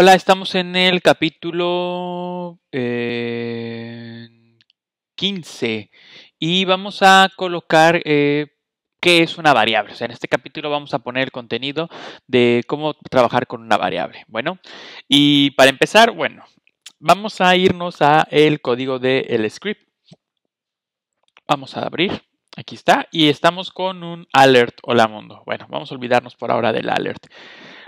Hola, estamos en el capítulo 15 eh, y vamos a colocar eh, qué es una variable. O sea, en este capítulo vamos a poner el contenido de cómo trabajar con una variable. Bueno, y para empezar, bueno, vamos a irnos a el código del script. Vamos a abrir. Aquí está. Y estamos con un alert. Hola mundo. Bueno, vamos a olvidarnos por ahora del alert.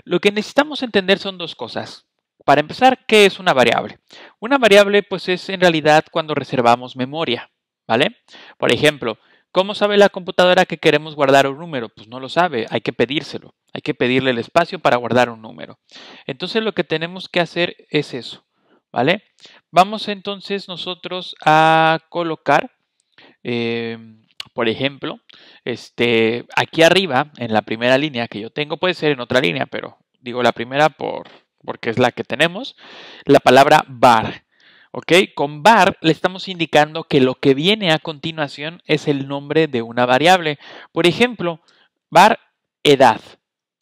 Lo que necesitamos entender son dos cosas. Para empezar, ¿qué es una variable? Una variable pues es en realidad cuando reservamos memoria, ¿vale? Por ejemplo, ¿cómo sabe la computadora que queremos guardar un número? Pues no lo sabe, hay que pedírselo, hay que pedirle el espacio para guardar un número. Entonces lo que tenemos que hacer es eso, ¿vale? Vamos entonces nosotros a colocar, em, por ejemplo, este, aquí arriba, en la primera línea que yo tengo, puede ser en otra línea, pero digo la primera por porque es la que tenemos, la palabra bar. ¿Ok? Con var le estamos indicando que lo que viene a continuación es el nombre de una variable. Por ejemplo, var edad.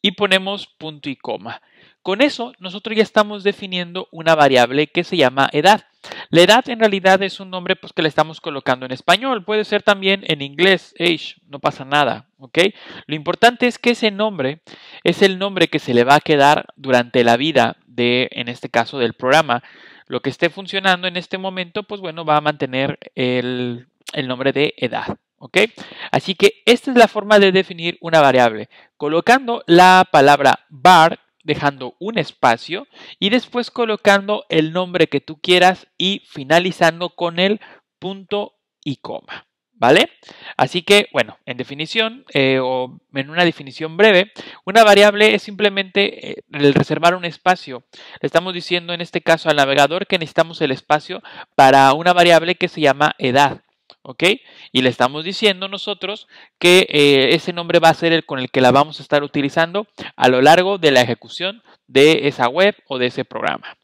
Y ponemos punto y coma. Con eso, nosotros ya estamos definiendo una variable que se llama edad. La edad en realidad es un nombre pues, que le estamos colocando en español, puede ser también en inglés, age, no pasa nada, Lo importante es que ese nombre es el nombre que se le va a quedar durante la vida de, en este caso, del programa. Lo que esté funcionando en este momento, pues bueno, va a mantener el, nombre de edad. Así que esta es la forma de definir una variable, colocando la palabra bar dejando un espacio y después colocando el nombre que tú quieras y finalizando con el punto y coma. ¿Vale? Así que, bueno, en definición eh, o en una definición breve, una variable es simplemente eh, el reservar un espacio. Le estamos diciendo en este caso al navegador que necesitamos el espacio para una variable que se llama edad. ¿ok? Y le estamos diciendo nosotros que eh, ese nombre va a ser el con el que la vamos a estar utilizando a lo largo de la ejecución de esa web o de ese programa.